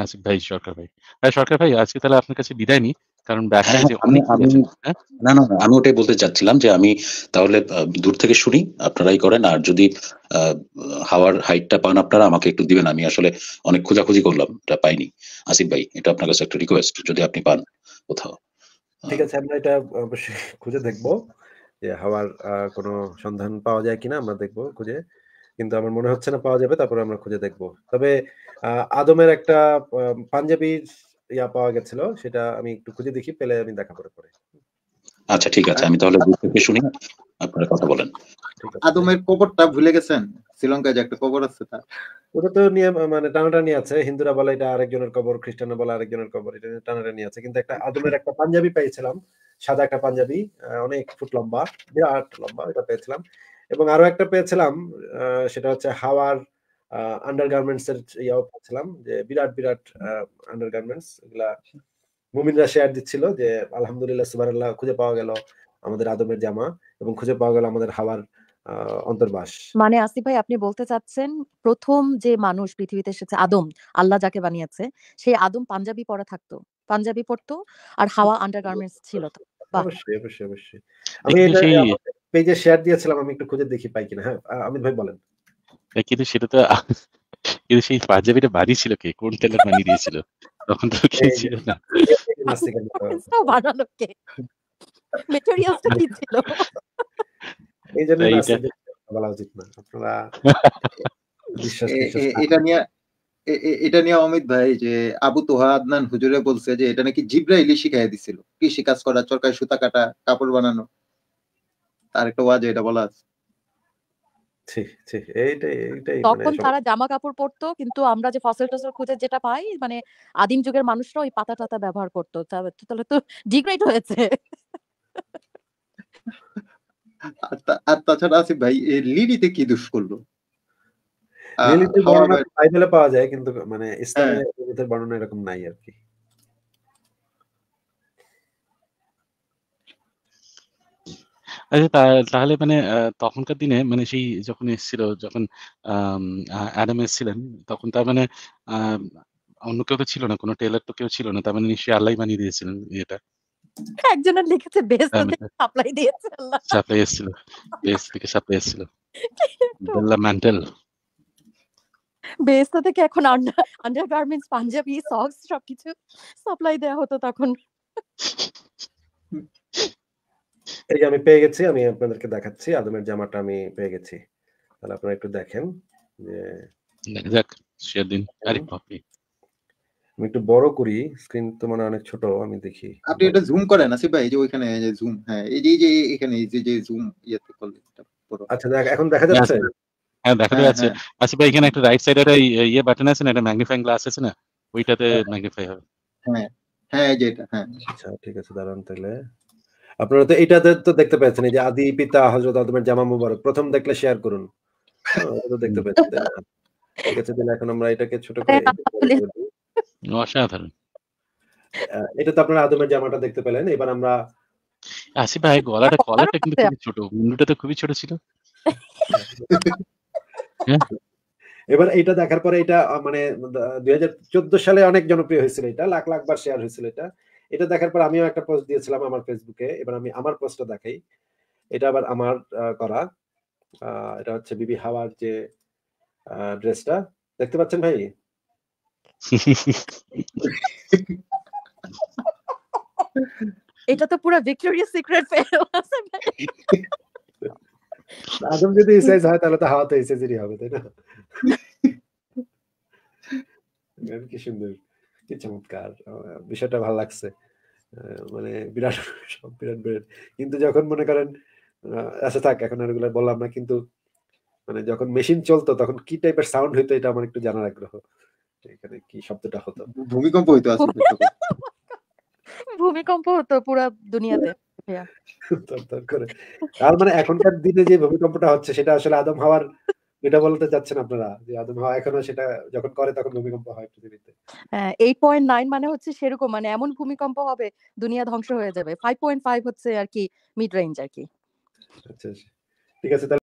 আচ্ছা ভাই সরকার ভাই হ্যাঁ সরকার ভাই আজকে তাহলে আপনার কাছে বিদায় নিই কারণ হ্যাঁ, হ্যাঁ? না না আমি ওটাই বলতে চাচ্ছিলাম যে আমি তাহলে দূর থেকে শুনি আপনারাই করেন আর যদি হাওয়ার হাইটটা পান আপনারা আমাকে একটু দিবেন আমি আসলে অনেক খোঁজাখুঁজি করলাম এটা পাইনি আসিফ ভাই এটা আপনার কাছে একটা রিকোয়েস্ট যদি আপনি পান কোথাও ঠিক আছে আমরা এটা অবশ্যই খুঁজে দেখব যে হাওয়ার কোনো সন্ধান পাওয়া যায় কিনা আমরা দেখব খুঁজে কিন্তু আমার মনে হচ্ছে না পাওয়া যাবে তারপরে আমরা খুঁজে দেখব তবে আদমের একটা পাঞ্জাবির ইয়া পাওয়া গেছিল সেটা আমি একটু খুঁজে দেখি পেলে আমি দেখা করে পরে আচ্ছা ঠিক আছে আমি তাহলে দূর থেকে শুনি আপনারা কথা বলেন আদমের কবরটা ভুলে গেছেন শ্রীলঙ্কায় যে একটা কবর আছে তার ওটা তো নিয়ে মানে টানাটানি আছে হিন্দুরা বলে এটা আরেকজনের কবর খ্রিস্টানরা বলে আরেকজনের কবর এটা টানাটানি আছে কিন্তু একটা আদমের একটা পাঞ্জাবি পেয়েছিলাম সাদা একটা পাঞ্জাবি অনেক ফুট লম্বা বিরাট লম্বা এটা পেয়েছিলাম এবং আরো একটা পেয়েছিলাম সেটা হচ্ছে হাওয়ার আন্ডারগার্মেন্টস এর ইয়াও পাচ্ছিলাম যে বিরাট বিরাট আন্ডারগার্মেন্টস এগুলা মুমিনরা শেয়ার দিচ্ছিল যে আলহামদুলিল্লাহ সুবাহ খুঁজে পাওয়া গেল আমাদের আদমের জামা এবং খুঁজে পাওয়া গেল আমাদের হাওয়ার অন্তর্বাস মানে ভাই আপনি বলতে চাচ্ছেন প্রথম যে মানুষ পৃথিবীতে এসেছে আদম আল্লাহ যাকে বানিয়েছে সেই আদম পাঞ্জাবি পরা থাকতো পাঞ্জাবি পরতো আর হাওয়া আন্ডারগার্মেন্টস ছিল তো অবশ্যই অবশ্যই অবশ্যই আমি পেজে শেয়ার দিয়েছিলাম আমি একটু খুঁজে দেখি পাই কিনা হ্যাঁ আমি ভাই বলেন কিন্তু সেটা তো কিন্তু সেই পাঞ্জাবিটা বাড়ি ছিল কে কোন তেলের বানিয়ে দিয়েছিল তখন তো কে ছিল না এটা নিয়ে এটা নিয়ে অমিত ভাই যে আবু তোহা আদনান হুজুরে বলছে যে এটা নাকি জিব্রাইলি শিখাই দিছিল কৃষি কাজ করা চরকায় সুতা কাটা কাপড় বানানো তার একটা ওয়াজে এটা বলা আছে মানে তখন তারা জামা কাপড় পরতো কিন্তু আমরা যে ফসল টসল খুঁজে যেটা পাই মানে আদিম যুগের মানুষরা ওই পাতা টাতা ব্যবহার করতো তাহলে তো ডিগ্রেড হয়েছে আর তাছাড়া আছে ভাই লিলিতে কি দুষ করলো বর্ণনা পাওয়া যায় কিন্তু মানে ইসলামের হ্যাঁ। বর্ণনা এরকম নাই আর কি আচ্ছা তাহলে মানে তখনকার দিনে মানে সেই যখন এসেছিল যখন আম, অ্যাডাম এসেছিলেন তখন তার মানে আম অন্য কেউ তো ছিল না। কোনো টেলার তো কেউ ছিল না। তার মানে নিশ্চয়ই আল্লাহ বানিয়ে দিয়েছিলেন ইয়েটা। একজনের লিখেছে বেহেশত তার থেকে মানে সাপ্লাই দিয়েছে আল্লাহ। সাপ্লাই এসেছিল। বেহেশত থেকে সাপ্লাই এসেছিল। কি একটা বেল্লা থেকে এখন আন্ডার আন্ডারগার্মেন্টস, পাঞ্জাবি, সক্স সবকিছু সাপ্লাই দেয়া হতো তখন। এই যে আমি পেয়ে গেছি আমি আপনাদেরকে দেখাচ্ছি আদমের জামাটা আমি পেয়ে গেছি তাহলে আপনারা একটু দেখেন যে দেখ আরে আমি একটু বড় করি স্ক্রিন তো মানে অনেক ছোট আমি দেখি আপনি এটা জুম করেন আসিফ ভাই যে ওইখানে যে জুম হ্যাঁ এই যে যে এখানে এই যে যে জুম ইয়াতে করলে আচ্ছা দেখ এখন দেখা হ্যাঁ, যাচ্ছে হ্যাঁ দেখা হ্যাঁ, যাচ্ছে হ্যাঁ। আচ্ছা ভাই এখানে একটা রাইট সাইডে একটা ইয়ে বাটন আছে না এটা ম্যাগনিফাইং গ্লাস আছে না ওইটাতে ম্যাগনিফাই হবে হ্যাঁ হ্যাঁ এই যে এটা হ্যাঁ আচ্ছা ঠিক আছে দাঁড়ান তাহলে আপনারা তো এটা তো দেখতে পেয়েছেন যে আদি পিতা হজরত আদমের জামা মুবারক প্রথম দেখলে শেয়ার করুন হ্যাঁ, দেখতে পাচ্ছেন ঠিক এখন আমরা এটাকে ছোট করে অসাধারণ এটা তো আপনারা আদমের জামাটা দেখতে পেলেন এবার আমরা আসি ভাই গলাটা কলাটা কিন্তু খুব ছোট মুন্ডুটা তো খুবই ছোট ছিল হ্যাঁ। এবার এটা দেখার পরে এটা মানে দুই সালে অনেক জনপ্রিয় হয়েছিল এটা লাখ লাখ বার শেয়ার হয়েছিল এটা এটা দেখার পর আমিও একটা পোস্ট দিয়েছিলাম আমার ফেসবুকে এবার আমি আমার পোস্টটা দেখাই এটা আবার আমার করা এটা হচ্ছে বিবি হাওয়ার যে ড্রেসটা দেখতে পাচ্ছেন ভাই এটা তো পুরো ভিক্টোরিয়া সিক্রেট ফেল আছে আদম যদি এই সাইজ হয় তাহলে তো হাওয়া তো এই সাইজেরই হবে তাই না কি সুন্দর কি চমৎকার বিষয়টা ভালো লাগছে মানে বিরাট সব বিরাট বিরাট কিন্তু যখন মনে করেন আচ্ছা থাক এখন বললাম না কিন্তু মানে যখন মেশিন চলতো তখন কি টাইপের সাউন্ড হইতো এটা আমার একটু জানার আগ্রহ এখানে কি শব্দটা হতো ভূমিকম্প হইতো ভূমিকম্প হতো পুরো দুনিয়াতে আর মানে এখনকার দিনে যে ভূমিকম্পটা হচ্ছে সেটা আসলে আদম হওয়ার এটা বলতে চাচ্ছেন আপনারা যে আদম হাওয়া এখনো সেটা যখন করে তখন ভূমিকম্প হয় পৃথিবীতে এইট পয়েন্ট নাইন মানে হচ্ছে সেরকম মানে এমন ভূমিকম্প হবে দুনিয়া ধ্বংস হয়ে যাবে ফাইভ পয়েন্ট ফাইভ হচ্ছে আর কি মিড রেঞ্জ আর কি আচ্ছা, আচ্ছা। ঠিক আছে